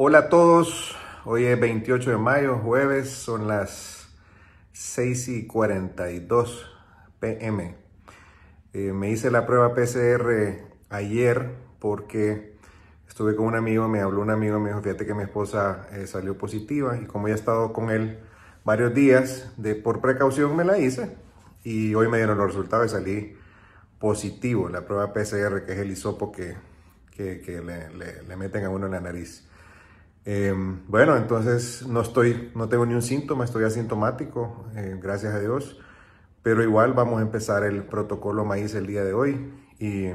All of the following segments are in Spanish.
Hola a todos, hoy es 28 de mayo, jueves, son las 6 y 42 pm. Eh, me hice la prueba PCR ayer porque estuve con un amigo, me habló un amigo, me dijo, fíjate que mi esposa eh, salió positiva y como ya he estado con él varios días, de, por precaución me la hice y hoy me dieron los resultados y salí positivo, la prueba PCR que es el hisopo que, le, le meten a uno en la nariz. Em, bueno, entonces no, estoy, no tengo ni un síntoma, estoy asintomático, eh, gracias a Dios, pero igual vamos a empezar el protocolo maíz el día de hoy y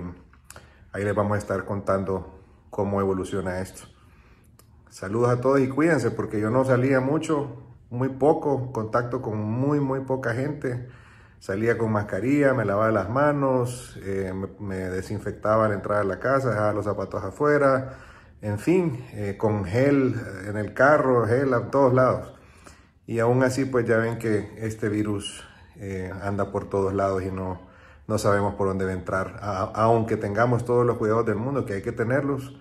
ahí les vamos a estar contando cómo evoluciona esto. Saludos a todos y cuídense porque yo no salía mucho, muy poco, contacto con muy, muy poca gente. Salía con mascarilla, me lavaba las manos, eh, me, me, desinfectaba al entrar a la casa, dejaba los zapatos afuera, en fin, eh, con gel eh, en el carro, gel a todos lados. Y aún así, pues ya ven que este virus eh, anda por todos lados y no, no sabemos por dónde va a entrar. aunque tengamos todos los cuidados del mundo, que hay que tenerlos,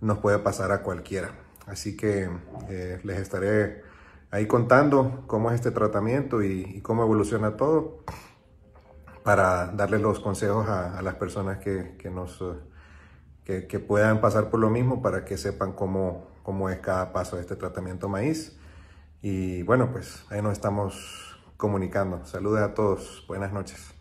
nos puede pasar a cualquiera. Así que les estaré ahí contando cómo es este tratamiento y, cómo evoluciona todo para darle los consejos a, las personas que, que nos que, puedan pasar por lo mismo para que sepan cómo, cómo es cada paso de este tratamiento maíz. Y bueno, pues ahí nos estamos comunicando. Saludos a todos. Buenas noches.